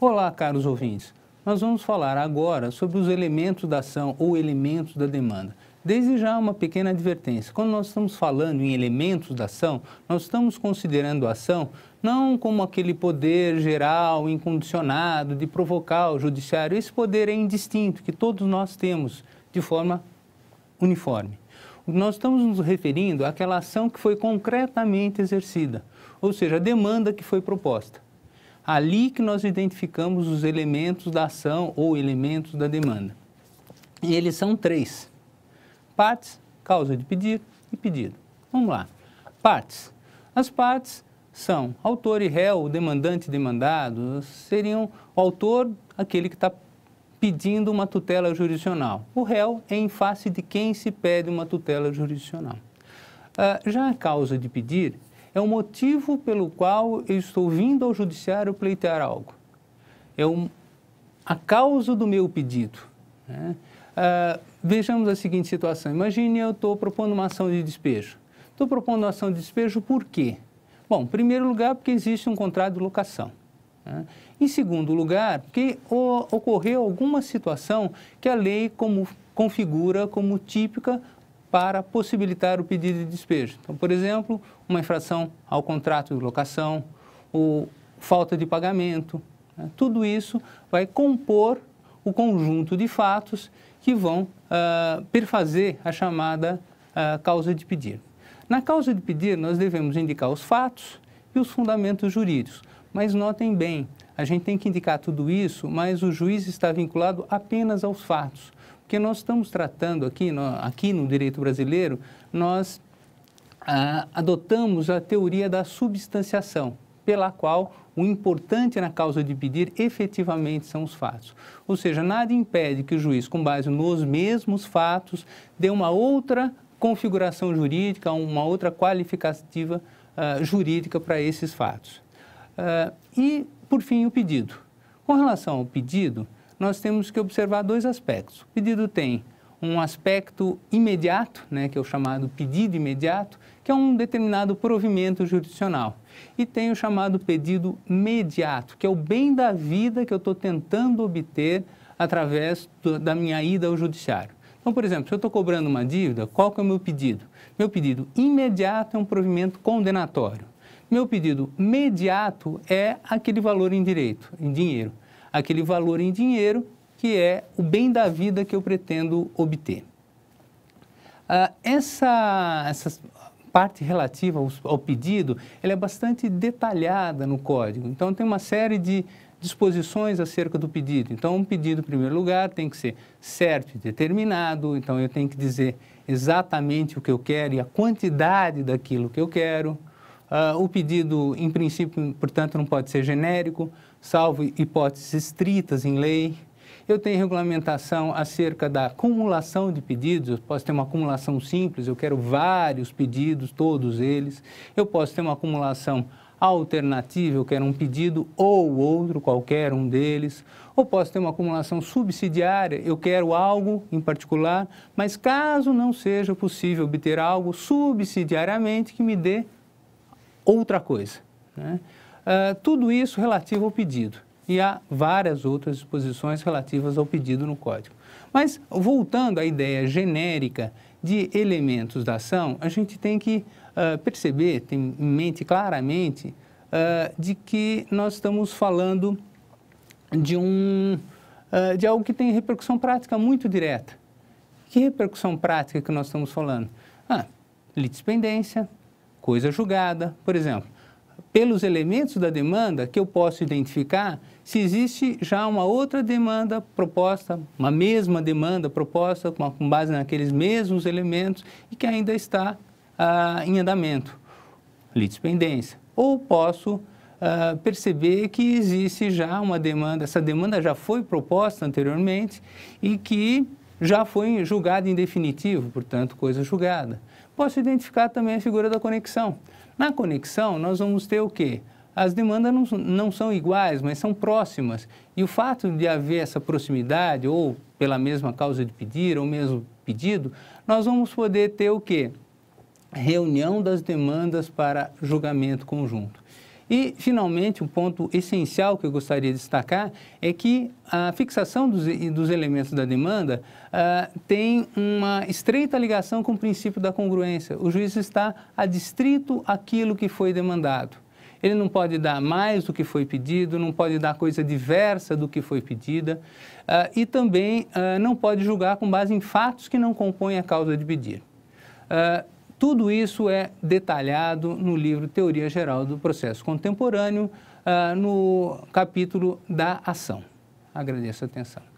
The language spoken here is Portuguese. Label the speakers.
Speaker 1: Olá, caros ouvintes. Nós vamos falar agora sobre os elementos da ação ou elementos da demanda. Desde já uma pequena advertência. Quando nós estamos falando em elementos da ação, nós estamos considerando a ação não como aquele poder geral, incondicionado, de provocar o judiciário. Esse poder é indistinto, que todos nós temos de forma uniforme. Nós estamos nos referindo àquela ação que foi concretamente exercida, ou seja, a demanda que foi proposta ali que nós identificamos os elementos da ação ou elementos da demanda. E eles são três: partes, causa de pedir e pedido. Vamos lá. Partes. As partes são autor e réu, demandante e demandado, seriam o autor, aquele que está pedindo uma tutela jurisdicional. O réu é em face de quem se pede uma tutela jurisdicional. Ah, já a causa de pedir é o motivo pelo qual eu estou vindo ao judiciário pleitear algo. É um, a causa do meu pedido. Né? Ah, vejamos a seguinte situação. Imagine eu estou propondo uma ação de despejo. Estou propondo uma ação de despejo por quê? Bom, em primeiro lugar, porque existe um contrato de locação. Né? Em segundo lugar, porque ocorreu alguma situação que a lei como, configura como típica para possibilitar o pedido de despejo. Então, por exemplo, uma infração ao contrato de locação, ou falta de pagamento, né? tudo isso vai compor o conjunto de fatos que vão uh, perfazer a chamada uh, causa de pedir. Na causa de pedir, nós devemos indicar os fatos e os fundamentos jurídicos. Mas notem bem, a gente tem que indicar tudo isso, mas o juiz está vinculado apenas aos fatos. Porque nós estamos tratando aqui, no, aqui no direito brasileiro, nós ah, adotamos a teoria da substanciação, pela qual o importante na causa de pedir efetivamente são os fatos. Ou seja, nada impede que o juiz, com base nos mesmos fatos, dê uma outra configuração jurídica, uma outra qualificativa ah, jurídica para esses fatos. Uh, e, por fim, o pedido. Com relação ao pedido, nós temos que observar dois aspectos. O pedido tem um aspecto imediato, né, que é o chamado pedido imediato, que é um determinado provimento jurisdicional. E tem o chamado pedido mediato, que é o bem da vida que eu estou tentando obter através do, da minha ida ao judiciário. Então, por exemplo, se eu estou cobrando uma dívida, qual que é o meu pedido? Meu pedido imediato é um provimento condenatório. Meu pedido mediato é aquele valor em direito, em dinheiro aquele valor em dinheiro que é o bem da vida que eu pretendo obter. Ah, essa, essa parte relativa ao, ao pedido ela é bastante detalhada no código. Então, tem uma série de disposições acerca do pedido. Então, um pedido, em primeiro lugar, tem que ser certo e determinado. Então, eu tenho que dizer exatamente o que eu quero e a quantidade daquilo que eu quero. Uh, o pedido, em princípio, portanto, não pode ser genérico, salvo hipóteses estritas em lei. Eu tenho regulamentação acerca da acumulação de pedidos. Eu posso ter uma acumulação simples, eu quero vários pedidos, todos eles. Eu posso ter uma acumulação alternativa, eu quero um pedido ou outro, qualquer um deles. Ou posso ter uma acumulação subsidiária, eu quero algo em particular, mas caso não seja possível obter algo subsidiariamente que me dê outra coisa. Né? Uh, tudo isso relativo ao pedido. E há várias outras disposições relativas ao pedido no Código. Mas, voltando à ideia genérica de elementos da ação, a gente tem que uh, perceber, tem em mente claramente, uh, de que nós estamos falando de, um, de algo que tem repercussão prática muito direta. Que repercussão prática que nós estamos falando? Ah, litispendência, coisa julgada, por exemplo, pelos elementos da demanda que eu posso identificar se existe já uma outra demanda proposta, uma mesma demanda proposta com base naqueles mesmos elementos e que ainda está ah, em andamento, litispendência. Ou posso ah, perceber que existe já uma demanda, essa demanda já foi proposta anteriormente e que já foi julgada em definitivo, portanto, coisa julgada posso identificar também a figura da conexão. Na conexão, nós vamos ter o quê? As demandas não, não são iguais, mas são próximas. E o fato de haver essa proximidade, ou pela mesma causa de pedir, ou mesmo pedido, nós vamos poder ter o quê? Reunião das demandas para julgamento conjunto. E, finalmente, um ponto essencial que eu gostaria de destacar é que a fixação dos, dos elementos da demanda uh, tem uma estreita ligação com o princípio da congruência. O juiz está adstrito àquilo que foi demandado. Ele não pode dar mais do que foi pedido, não pode dar coisa diversa do que foi pedida uh, e também uh, não pode julgar com base em fatos que não compõem a causa de pedir. Uh, tudo isso é detalhado no livro Teoria Geral do Processo Contemporâneo, ah, no capítulo da ação. Agradeço a atenção.